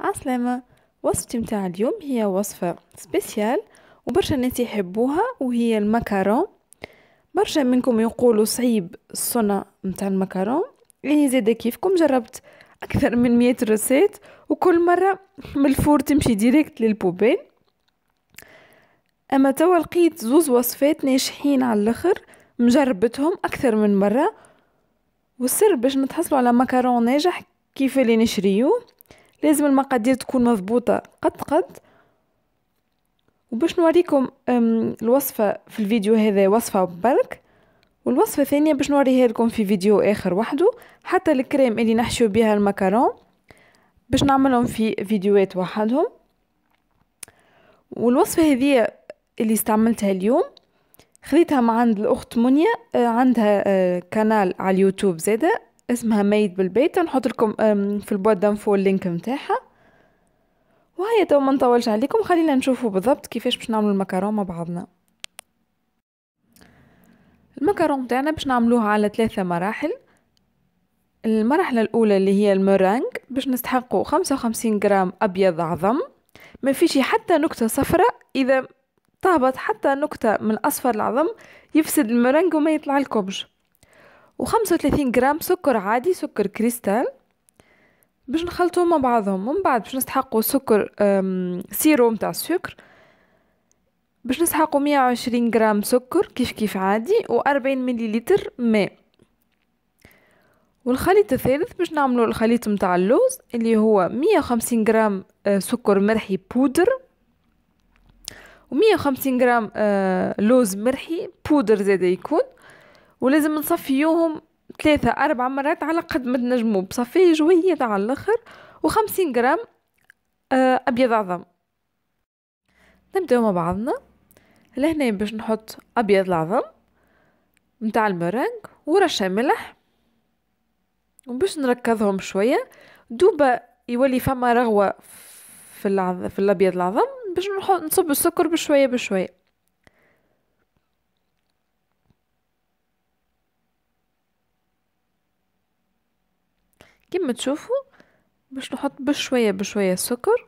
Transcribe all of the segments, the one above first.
عسلامة وصفتي متاع اليوم هي وصفة سبيسيال وبرشا الناس يحبوها وهي المكرون برشا منكم يقولوا صعيب الصنع متاع المكرون يعني إيه زادا كيفكم جربت أكثر من مية رسيت وكل مرة من الفور تمشي ديريكت للبوبين أما توا لقيت زوز وصفات ناجحين على الآخر مجربتهم أكثر من مرة والسر باش نتحصلوا على مكرون ناجح كيف اللي نشريوه لازم المقادير تكون مضبوطه قد قد وباش نوريكم الوصفه في الفيديو هذا وصفه برك والوصفه الثانيه باش نوريها لكم في فيديو اخر وحده حتى الكريم اللي نحشو بها المكرون باش نعملهم في فيديوهات وحدهم والوصفه هذه اللي استعملتها اليوم خذيتها مع عند الاخت منيا آه، عندها قناه على اليوتيوب زاده اسمها ميد بالبيت نحط لكم في البواد داون اللينك متاعها وهيا تو ما نطولش عليكم خلينا نشوفوا بالضبط كيفاش باش نعملوا المكرونه مع بعضنا المكرونه تاعنا باش نعملوها على ثلاثه مراحل المرحله الاولى اللي هي المرانج باش نستحقوا 55 غرام ابيض عظم ما فيش حتى نكته صفراء اذا طابت حتى نكته من اصفر العظم يفسد المرنج وما يطلع لكمش و35 غرام سكر عادي سكر كريستال باش نخلطو مع بعضهم من بعد باش نسحقوا سكر سيرو تاع السكر باش نسحقو 120 غرام سكر كيف كيف عادي و40 مليلتر ماء والخليط الثالث باش نعملو الخليط متاع اللوز اللي هو 150 غرام آه، سكر مرحي بودر و 150 غرام لوز مرحي بودر زاد يكون ولازم نصفيوهم ثلاثة أربع مرات على قد ما تنجمو بصفية جوية على الآخر وخمسين غرام آه، أبيض عظم نبداو مع بعضنا لهنا باش نحط أبيض العظم متاع المرنج ورشة ملح وباش نركضهم شوية دوبا يولي فما رغوة في, العظ... في الأبيض العظم باش نصب السكر بشوية بشوية كما تشوفوا باش نحط بشويه بشويه سكر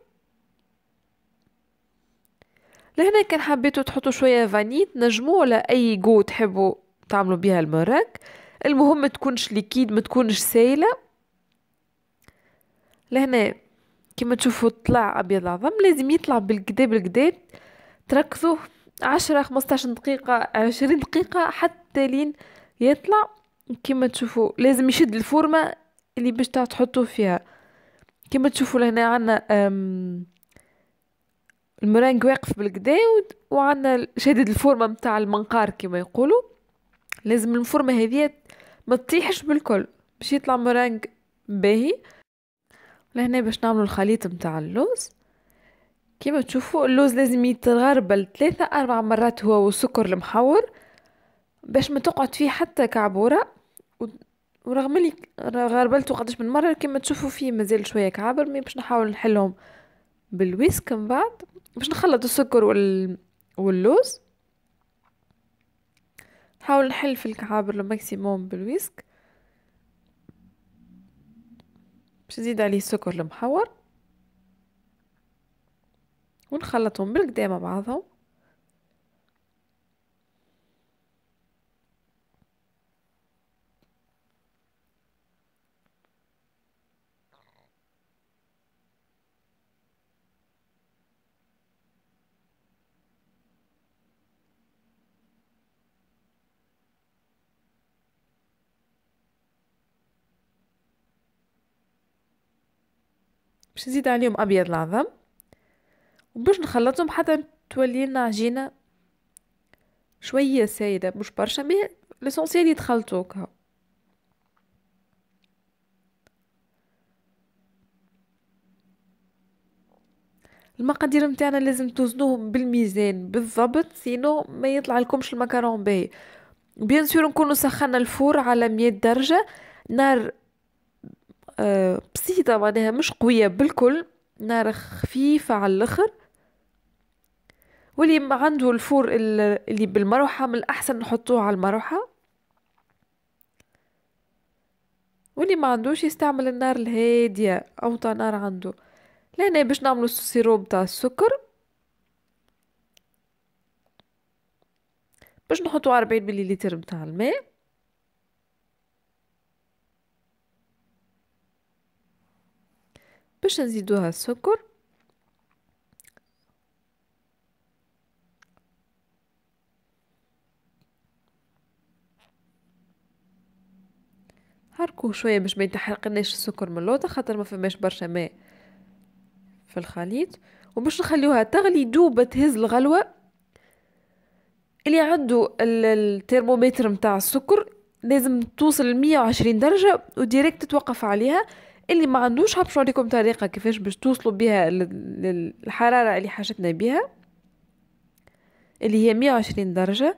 لهنا كان حبيتوا تحطوا شويه فاني تنجموا ولا اي جو تحبوا تعملوا بها المراك المهم ما تكونش ليكيد ما تكونش سائله لهنا كما تشوفوا طلع ابيض العظم لازم يطلع بالكدا بالكدا تركزوا عشرة خمستاش دقيقة عشرين دقيقة حتى لين يطلع كما تشوفوا لازم يشد الفورمة اللي باش تحطوه فيها كما تشوفوا لهنا عندنا المرانج واقف بالكدا وعندنا شادد الفورمه نتاع المنقار كما يقولوا لازم الفورمه هذه ما تطيحش بالكل باش يطلع مرانج باهي لهنا باش نعملوا الخليط نتاع اللوز كما تشوفوا اللوز لازم يتغربل ثلاثة أربع مرات هو والسكر المحور باش ما تقعد فيه حتى كعبورة ورغم اللي غربلتو قداش من مره كما تشوفوا فيه مازال شويه كعابر مي باش نحاول نحلهم بالويسك من بعد باش نخلط السكر وال... واللوز نحاول نحل في الكعابر الماكسيموم بالويسك باش نزيد عليه السكر المحور ونخلطهم بالقدامه مع بعضهم باش نزيد عليهم ابيض العظم وباش نخلطهم حتى تولي لنا عجينه شويه سايده مش برشا مي لسونسيال يتخلطوك المقادير نتاعنا لازم توزنوهم بالميزان بالضبط سينو ما يطلع لكمش المكرون باهي بيان سور نكونوا سخنا الفور على 100 درجه نار بسيطة آه، معناها مش قوية بالكل نار خفيفة على الاخر واللي عنده الفور اللي بالمروحة من الأحسن نحطوه على المروحة واللي ما عندوش يستعمل النار الهادية أوطى نار عنده لهنا باش نعملو السيروب تاع السكر باش نحطو 40 مليلتر متاع الماء باش نزيدوها السكر حركوه شويه باش ما يتحرقناش السكر من اللوطه خاطر ما فماش برشا ماء في الخليط وباش نخليوها تغلي دوب تهز الغلوه اللي عنده الترمومتر متاع السكر لازم توصل 120 درجة وديريكت توقف عليها اللي ما عندوش هبشوا عليكم طريقه كيفاش باش توصلوا بها للحراره اللي حاجتنا بها اللي هي 120 درجه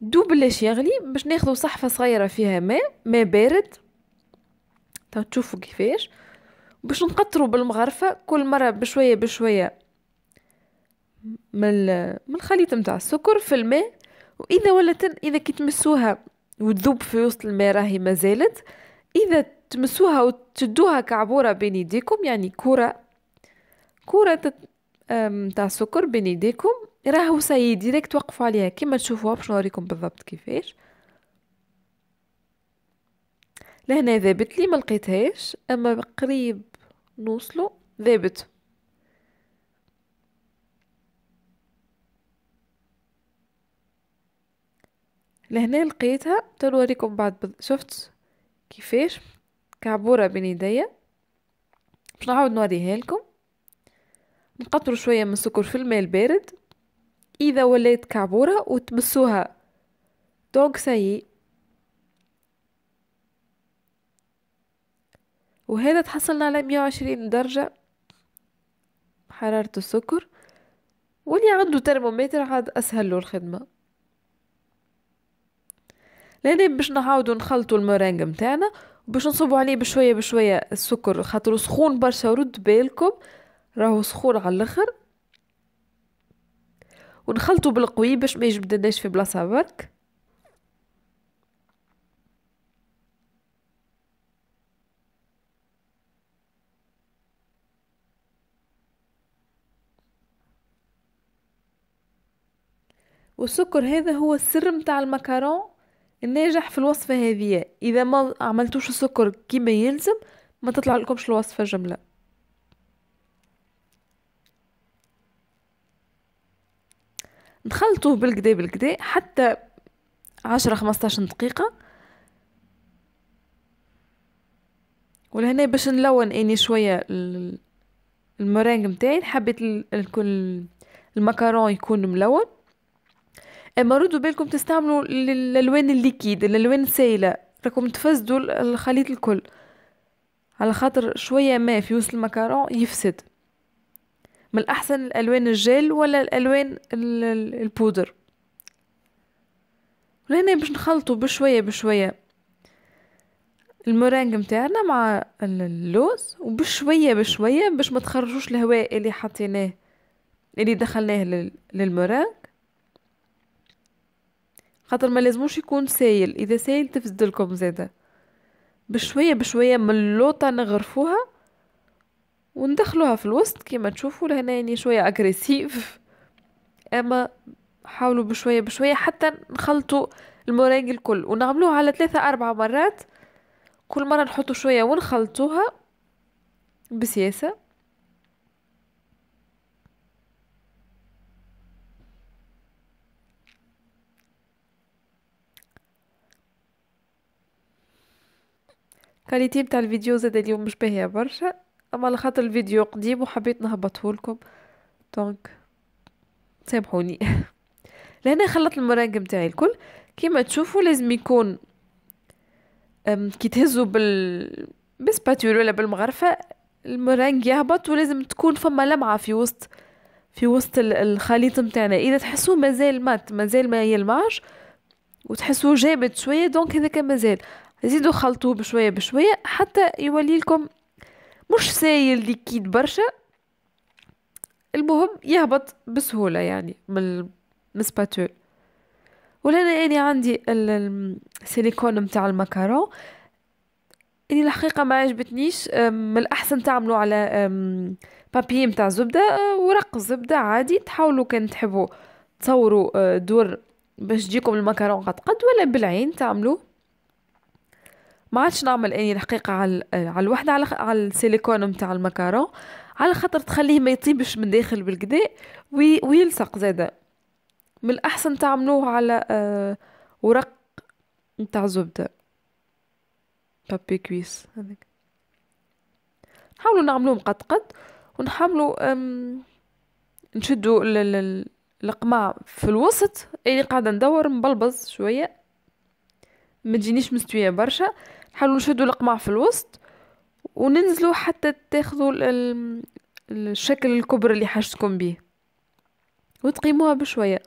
دوبلاش يغلي باش ناخذوا صحفه صغيره فيها ماء ماء بارد تو تشوفوا كيفاش باش نقطروا بالمغرفه كل مره بشويه بشويه من من الخليط نتاع السكر في الماء واذا ولات اذا كي تمسوها وتذوب في وسط الماء راهي ما زالت اذا تمسوها وتشدوها كعبورة بين يديكم يعني كرة كرة متاع سكر بين يديكم راهو سي ديريكت وقفوا عليها كيما تشوفوها باش نوريكم بالضبط كيفاش لهنا ذابت لي ما لقيتهاش اما قريب نوصلو ذابت لهنا لقيتها تنوريكم بعد شفت كيفاش كعبورة بين يديا باش نعاود نوريها لكم نقطروا شوية من السكر في الماء البارد إذا ولات كعبورة وتمسوها دونك سي وهذا تحصلنا على 120 درجة حرارة السكر واللي عنده ترمومتر عاد أسهل له الخدمة لأن باش نعاودو نخلطو المورينغ متاعنا باش نصبوا عليه بشويه بشويه السكر خاطر سخون برشا رد بالكم راهو سخون على الاخر ونخلطوا بالقوي باش ما يجبدناش في بلاصه برك والسكر هذا هو السر متاع المكرون الناجح في الوصفة هذه إذا ما عملتوش السكر كما يلزم ما تطلع لكمش الوصفة جملة نخلطوه بالكدا بالكدا حتى عشرة خمسطاش دقيقة ولهنا باش نلون اني شوية المرانج متاعي حبيت الكل المكرون يكون ملون اما ردوا بالكم تستعملوا الالوان الليكيد الالوان السائله راكم تفسدوا الخليط الكل على خاطر شويه ما في وسط المكرون يفسد من الاحسن الالوان الجل ولا الالوان البودر ولهنا باش نخلطوا بشويه بشويه المورانج متاعنا مع اللوز وبشويه بشويه باش ما تخرجوش الهواء اللي حطيناه اللي دخلناه للمورانج خاطر ما لازموش يكون سايل اذا سايل تفسد لكم زاده بشويه بشويه من اللوطه نغرفوها وندخلوها في الوسط كيما تشوفوا لهنا يعني شويه اغريسيف اما حاولوا بشويه بشويه حتى نخلطوا المورينج الكل ونعملوها على ثلاثة أربعة مرات كل مرة نحطوا شوية ونخلطوها بسياسة كاليتي بتاع الفيديو زاد اليوم مش باهية برشا اما على خاطر الفيديو قديم وحبيت نهبطهولكم دونك سامحوني لهنا خلطت المرانق متاعي الكل كيما تشوفوا لازم يكون كي تهزوا بال بسباتول ولا بالمغرفه المرانق يهبط ولازم تكون فما لمعه في وسط في وسط الخليط متاعنا اذا تحسوه مازال مات مازال ما يلمعش وتحسوه جامد شويه دونك هذاك مازال زيدوا خلطوه بشوية بشوية حتى يولي لكم مش سايل ليكيد برشا المهم يهبط بسهولة يعني من المسباتول ولهنا اني عندي السيليكون متاع المكارون اني الحقيقة ما عجبتنيش من الاحسن تعملوا على بابي متاع زبدة أه، ورق زبدة عادي تحاولوا كان تحبوا تصوروا أه، دور باش تجيكم المكرون قد قد ولا بالعين تعملوه ما عادش نعمل اني الحقيقه على آه، على الوحده على على السيليكون نتاع المكارون على خاطر تخليه ما يطيبش من داخل بالكدا ويلصق زادا من الاحسن تعملوه على آه ورق نتاع زبده بابي كويس هذاك نحاولو نعملوه مقطقط ال ال القماع في الوسط اللي قاعده ندور مبلبز شويه ما تجينيش مستويه برشا نحاولوا نشدوا القمع في الوسط وننزلوا حتى تاخذوا الشكل الكبر اللي حاجتكم به وتقيموها بشويه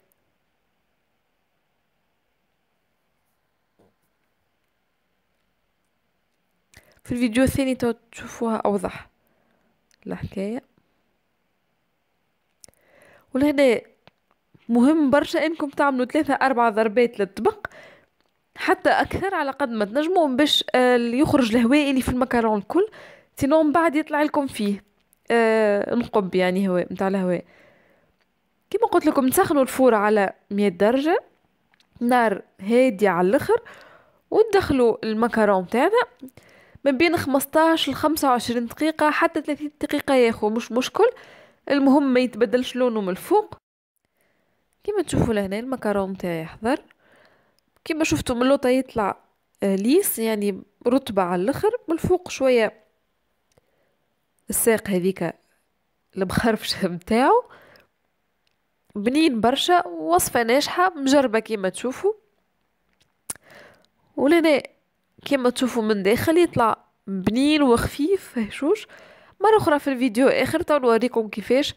في الفيديو الثاني تشوفوها اوضح الحكايه ولهنا مهم برشا انكم تعملوا ثلاثة أربعة ضربات للطبق حتى اكثر على قد ما تنجموا باش آه، يخرج الهواء اللي في المكرون الكل سينو من بعد يطلع لكم فيه نقب آه، يعني هواء نتاع الهواء كما قلت لكم تسخنوا الفور على 100 درجه نار هاديه على الاخر وتدخلوا المكرون تاعنا من بين 15 ل 25 دقيقة حتى 30 دقيقة ياخو مش مشكل المهم ما يتبدلش لونه من الفوق كما تشوفوا لهنا المكرون تاعي حضر كما شفتوا من اللوطه يطلع آه، ليس يعني رطبه على الاخر من الفوق شويه الساق هذيك المخرفش نتاعو بنين برشا وصفه ناجحه مجربه كيما تشوفوا ولنا كيما تشوفوا من داخل يطلع بنين وخفيف هشوش مره اخرى في الفيديو اخر تو نوريكم كيفاش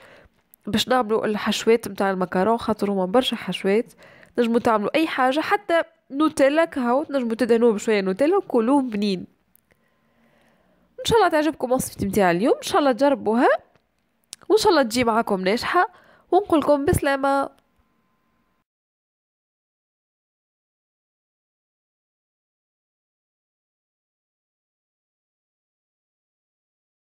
باش نعملوا الحشوات نتاع المكرون خاطر هما برشا حشوات نجمو تعملوا اي حاجه حتى نوتيلا كهو تنجمو تدهنوه بشويه نوتيلا وكلوه بنين ان شاء الله تعجبكم وصفة نتاع اليوم ان شاء الله تجربوها وان شاء الله تجي معاكم ناجحه ونقولكم بسلامه